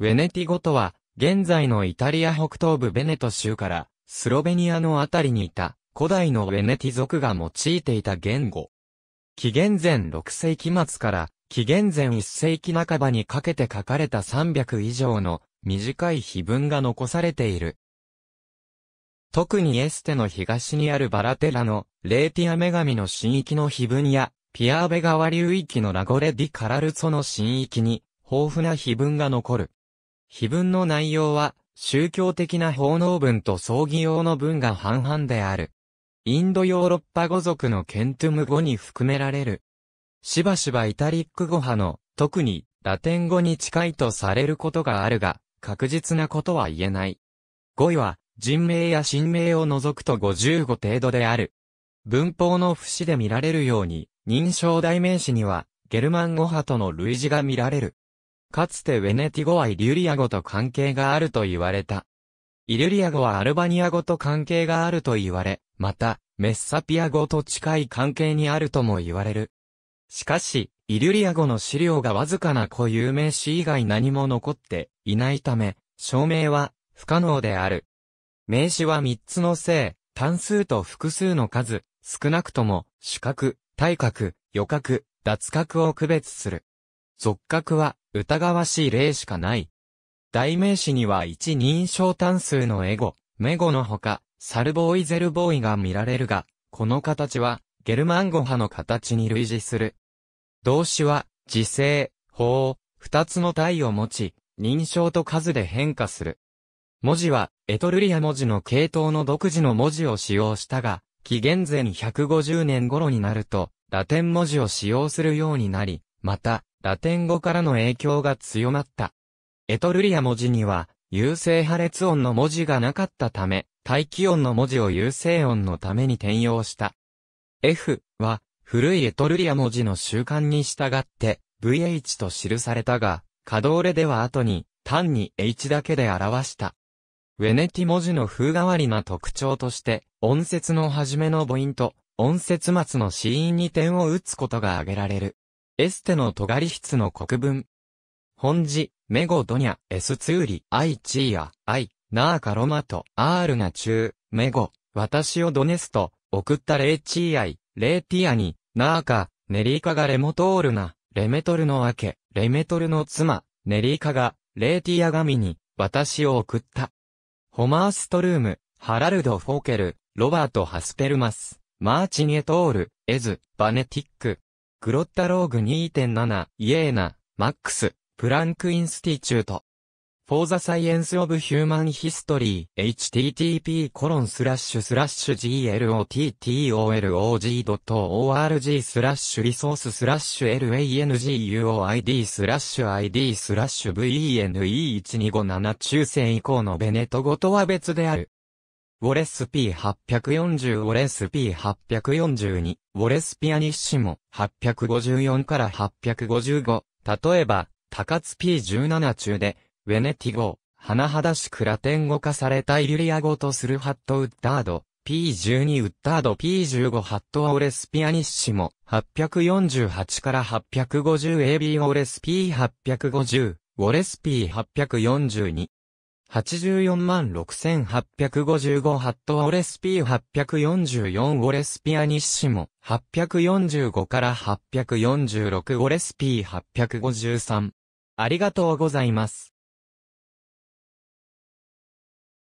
ウェネティ語とは、現在のイタリア北東部ベネト州から、スロベニアのあたりにいた、古代のウェネティ族が用いていた言語。紀元前6世紀末から、紀元前1世紀半ばにかけて書かれた300以上の短い碑文が残されている。特にエステの東にあるバラテラのレーティア女神の神域の碑文やピアーベ川流域のラゴレ・ディ・カラルツォの神域に豊富な碑文が残る。碑文の内容は、宗教的な奉納文と葬儀用の文が半々である。インドヨーロッパ語族のケントゥム語に含められる。しばしばイタリック語派の、特にラテン語に近いとされることがあるが、確実なことは言えない。語彙は、人名や神名を除くと55程度である。文法の節で見られるように、認証代名詞には、ゲルマン語派との類似が見られる。かつてウェネティ語はイリュリア語と関係があると言われた。イリュリア語はアルバニア語と関係があると言われ、また、メッサピア語と近い関係にあるとも言われる。しかし、イリュリア語の資料がわずかな固有名詞以外何も残っていないため、証明は不可能である。名詞は3つの性、単数と複数の数、少なくとも、主角、対角、予角、脱角を区別する。俗格は疑わしい例しかない。代名詞には一人称単数のエゴ、メゴのほか、サルボーイゼルボーイが見られるが、この形はゲルマン語派の形に類似する。動詞は、時制、法、二つの体を持ち、認証と数で変化する。文字は、エトルリア文字の系統の独自の文字を使用したが、紀元前150年頃になると、ラテン文字を使用するようになり、また、ラテン語からの影響が強まった。エトルリア文字には、優勢破裂音の文字がなかったため、大気音の文字を優勢音のために転用した。F は、古いエトルリア文字の習慣に従って、VH と記されたが、可動レでは後に、単に H だけで表した。ウェネティ文字の風変わりな特徴として、音節の初めの母音と、音節末の子音に点を打つことが挙げられる。エステの尖り質の国分。本字、メゴドニャ、エスツーリ、アイチーア、アイ、ナーカロマト、アールが中、メゴ、私をドネスト、送ったレイチーアイ、レイティアに、ナーカ、ネリーカがレモトールな、レメトルの明け、レメトルの妻、ネリーカが、レイティア神に、私を送った。ホマーストルーム、ハラルド・フォーケル、ロバート・ハスペルマス、マーチニエトール、エズ、バネティック、グロッタローグ2.7、イエーナ、マックス、プランクインスティチュート。フォーザサイエンスオブヒューマンヒストリー、http コロンスラッシュスラッシュ glottolog.org スラッシュリソーススラッシュ languoid スラッシュ id スラッシュ vene125 7抽選以降のベネト語とは別である。ウォレス P840 ウォレス P842 ウォレスピアニッシモ854から855例えば高津 P17 中でウェネティゴ甚だしくラテン語化されたイリュリア語とするハットウッダード P12 ウッダード P15 ハットオレスピアニッシモ848から 850AB オレス P850 ウォレス P842 84万6855ハットオレスピー844オレスピアニッシモ845から846オレスピー853ありがとうございます。